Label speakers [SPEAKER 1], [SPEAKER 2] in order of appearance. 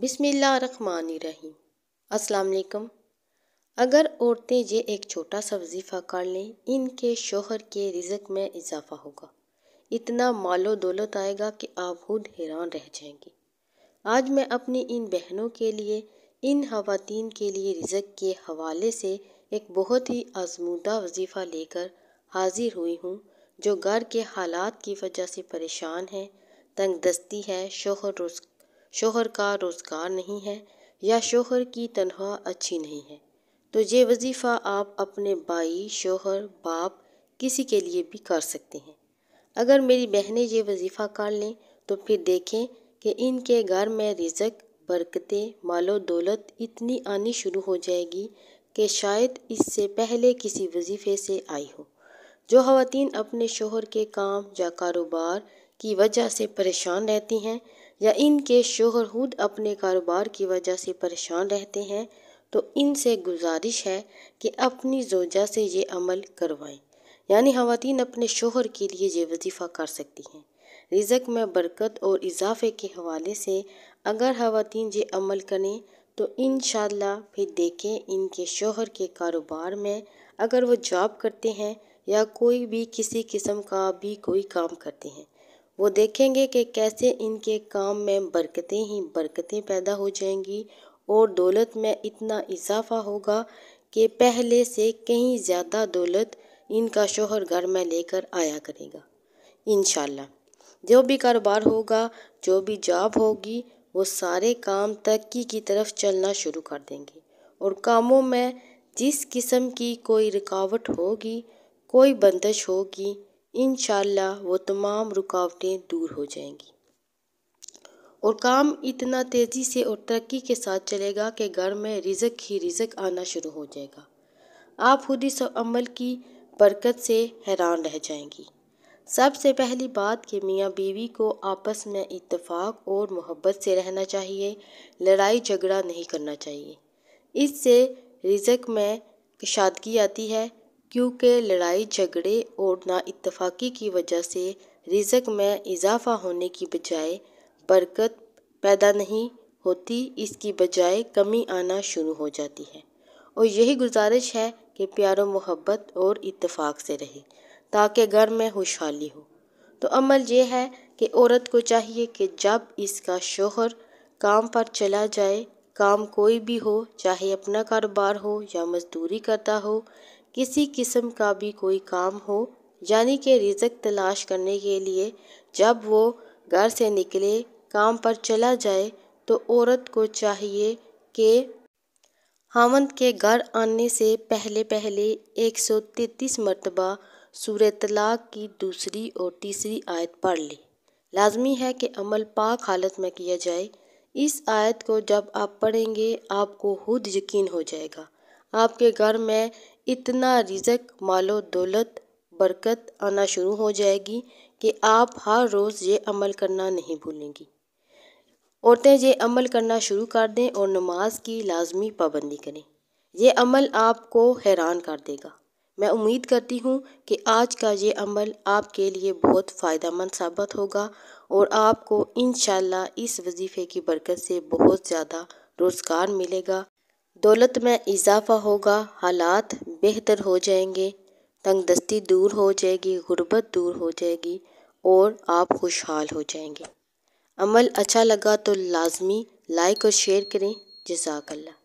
[SPEAKER 1] अस्सलाम असलकम अगर औरतें ये एक छोटा सा वजीफ़ा कर लें इनके शोहर के रिजक में इजाफा होगा इतना मालो दौलत आएगा कि आप खुद हैरान रह जाएंगी आज मैं अपनी इन बहनों के लिए इन खातन के लिए रिजक के हवाले से एक बहुत ही आजमूदा वजीफ़ा लेकर हाजिर हुई हूँ जो घर के हालात की वजह से परेशान है दस्ती है शोहर रोज़ शोहर का रोज़गार नहीं है या शोहर की तनख्वाह अच्छी नहीं है तो ये वजीफ़ा आप अपने भाई शोहर बाप किसी के लिए भी कर सकते हैं अगर मेरी बहनें ये वजीफ़ा कर लें तो फिर देखें कि इनके घर में रिजक बरकतें मालो दौलत इतनी आनी शुरू हो जाएगी कि शायद इससे पहले किसी वजीफ़े से आई हो जो खातन अपने शोहर के काम या कारोबार की वजह से परेशान रहती हैं या इनके शोहर खुद अपने कारोबार की वजह से परेशान रहते हैं तो इनसे गुजारिश है कि अपनी जोजा से ये अमल करवाएं यानी खातन अपने शोहर के लिए ये वजीफ़ा कर सकती हैं रिजक में बरकत और इजाफे के हवाले से अगर खातन ये अमल करें तो इन फिर देखें इनके शोहर के कारोबार में अगर वो जॉब करते हैं या कोई भी किसी किस्म का भी कोई काम करते हैं वो देखेंगे कि कैसे इनके काम में बरकतें ही बरकतें पैदा हो जाएंगी और दौलत में इतना इजाफा होगा कि पहले से कहीं ज़्यादा दौलत इनका शोहर घर में लेकर आया करेगा इन जो भी कारोबार होगा जो भी जॉब होगी वो सारे काम तरक्की की तरफ चलना शुरू कर देंगे और कामों में जिस किस्म की कोई रुकावट होगी कोई बंदिश होगी इन वो तमाम रुकावटें दूर हो जाएंगी और काम इतना तेज़ी से और तरक्की के साथ चलेगा कि घर में रिजक ही रिजक आना शुरू हो जाएगा आप खुद इस अमल की बरकत से हैरान रह जाएंगी सबसे पहली बात कि मियाँ बीवी को आपस में इतफाक़ और मोहब्बत से रहना चाहिए लड़ाई झगड़ा नहीं करना चाहिए इससे रिजक में कशादगी आती है क्योंकि लड़ाई झगड़े और नाइतफाक़ी की वजह से रिजक में इजाफा होने की बजाय बरकत पैदा नहीं होती इसकी बजाय कमी आना शुरू हो जाती है और यही गुजारिश है कि प्यार मोहब्बत और इतफाक से रहे ताकि घर में खुशहाली हो तो अमल यह है कि औरत को चाहिए कि जब इसका शोहर काम पर चला जाए काम कोई भी हो चाहे अपना कारोबार हो या मजदूरी करता हो किसी किस्म का भी कोई काम हो यानी कि रिजक तलाश करने के लिए जब वो घर से निकले काम पर चला जाए तो औरत को चाहिए कि हामद के घर आने से पहले पहले एक सौ तैतीस मरतबा सूर तलाक की दूसरी और तीसरी आयत पढ़ ले लाजमी है कि अमल पाक हालत में किया जाए इस आयत को जब आप पढ़ेंगे आपको खुद यकीन हो जाएगा आपके घर में इतना रिजक मालो दौलत बरकत आना शुरू हो जाएगी कि आप हर रोज़ ये अमल करना नहीं भूलेंगी औरतें ये अमल करना शुरू कर दें और नमाज की लाजमी पाबंदी करें यह अमल आपको हैरान कर देगा मैं उम्मीद करती हूँ कि आज का ये अमल आपके लिए बहुत फ़ायदा मंद साबित होगा और आपको इन इस वजीफ़े की बरकत से बहुत ज़्यादा रोज़गार मिलेगा दौलत में इजाफा होगा हालात बेहतर हो जाएंगे तंगदस्ती दूर हो जाएगी गुर्बत दूर हो जाएगी और आप खुशहाल हो जाएंगे अमल अच्छा लगा तो लाजमी लाइक और शेयर करें जजाकल्ला